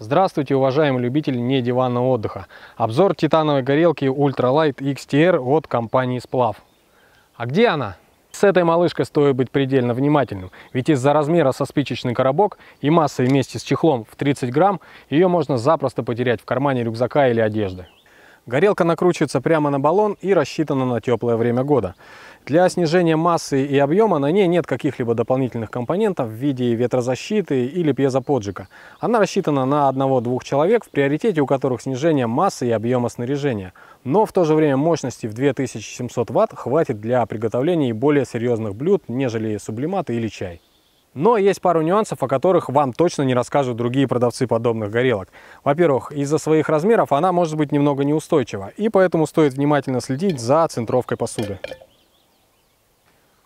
Здравствуйте, уважаемый любитель не дивана отдыха. Обзор титановой горелки Ultralight XTR от компании Сплав. А где она? С этой малышкой стоит быть предельно внимательным, ведь из-за размера со спичечный коробок и массы вместе с чехлом в 30 грамм ее можно запросто потерять в кармане рюкзака или одежды. Горелка накручивается прямо на баллон и рассчитана на теплое время года. Для снижения массы и объема на ней нет каких-либо дополнительных компонентов в виде ветрозащиты или пьезоподжига. Она рассчитана на одного-двух человек, в приоритете у которых снижение массы и объема снаряжения. Но в то же время мощности в 2700 Вт хватит для приготовления и более серьезных блюд, нежели сублиматы или чай. Но есть пару нюансов, о которых вам точно не расскажут другие продавцы подобных горелок. Во-первых, из-за своих размеров она может быть немного неустойчива, и поэтому стоит внимательно следить за центровкой посуды.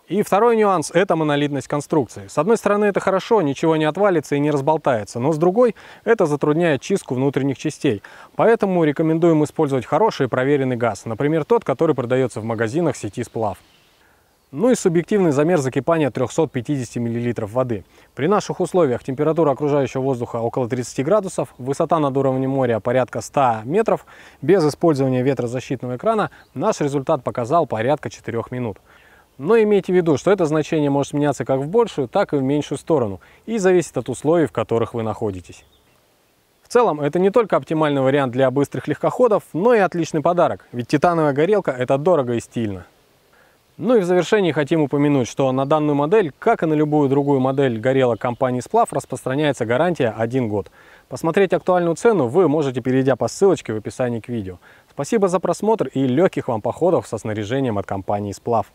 И второй нюанс – это монолитность конструкции. С одной стороны, это хорошо, ничего не отвалится и не разболтается, но с другой – это затрудняет чистку внутренних частей. Поэтому рекомендуем использовать хороший проверенный газ, например, тот, который продается в магазинах сети «Сплав». Ну и субъективный замер закипания 350 мл воды. При наших условиях температура окружающего воздуха около 30 градусов, высота над уровнем моря порядка 100 метров. Без использования ветрозащитного экрана наш результат показал порядка 4 минут. Но имейте в виду, что это значение может меняться как в большую, так и в меньшую сторону и зависит от условий, в которых вы находитесь. В целом, это не только оптимальный вариант для быстрых легкоходов, но и отличный подарок, ведь титановая горелка – это дорого и стильно. Ну и в завершении хотим упомянуть, что на данную модель, как и на любую другую модель горелок компании Сплав, распространяется гарантия 1 год. Посмотреть актуальную цену вы можете, перейдя по ссылочке в описании к видео. Спасибо за просмотр и легких вам походов со снаряжением от компании Сплав.